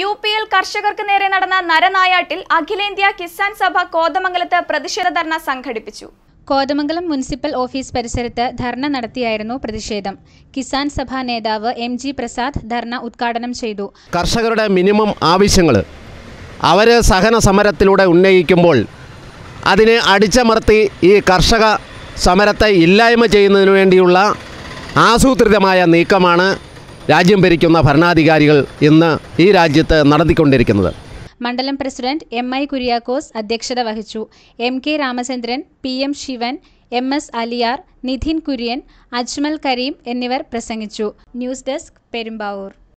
U L കർഷകർക്ക് നേരെ നടന്ന നരനായാട്ടിൽ അഖിലേന്ത്യാ കിസാൻ സഭ കോതമംഗലത്ത് പ്രതിഷേധ ധർണ സംഘടിപ്പിച്ചു കോതമംഗലം മുനിസിപ്പൽ ഓഫീസ് പരിസരത്ത് ധർണ നടത്തിയായിരുന്നു പ്രതിഷേധം കിസാൻ സഭ നേതാവ് എം ജി പ്രസാദ് ധർണ ഉദ്ഘാടനം ചെയ്തു കർഷകരുടെ മിനിമം ആവശ്യങ്ങൾ അവർ സഹന സമരത്തിലൂടെ ഉന്നയിക്കുമ്പോൾ അതിനെ അടിച്ചമർത്തി ഈ കർഷക സമരത്തെ ഇല്ലായ്മ ചെയ്യുന്നതിനു വേണ്ടിയുള്ള ആസൂത്രിതമായ നീക്കമാണ് രാജ്യം ഭരിക്കുന്ന ഭരണാധികാരികൾ ഇന്ന് ഈ രാജ്യത്ത് നടത്തിക്കൊണ്ടിരിക്കുന്നത് മണ്ഡലം പ്രസിഡന്റ് എം ഐ കുര്യാക്കോസ് അധ്യക്ഷത വഹിച്ചു M K Ramachandran P M Sivan M S Aliyar Nidhin Kurian Ajmal Kareem എന്നിവർ പ്രസംഗിച്ചു ന്യൂസ് ഡെസ്ക് പെരുമ്പാവൂർ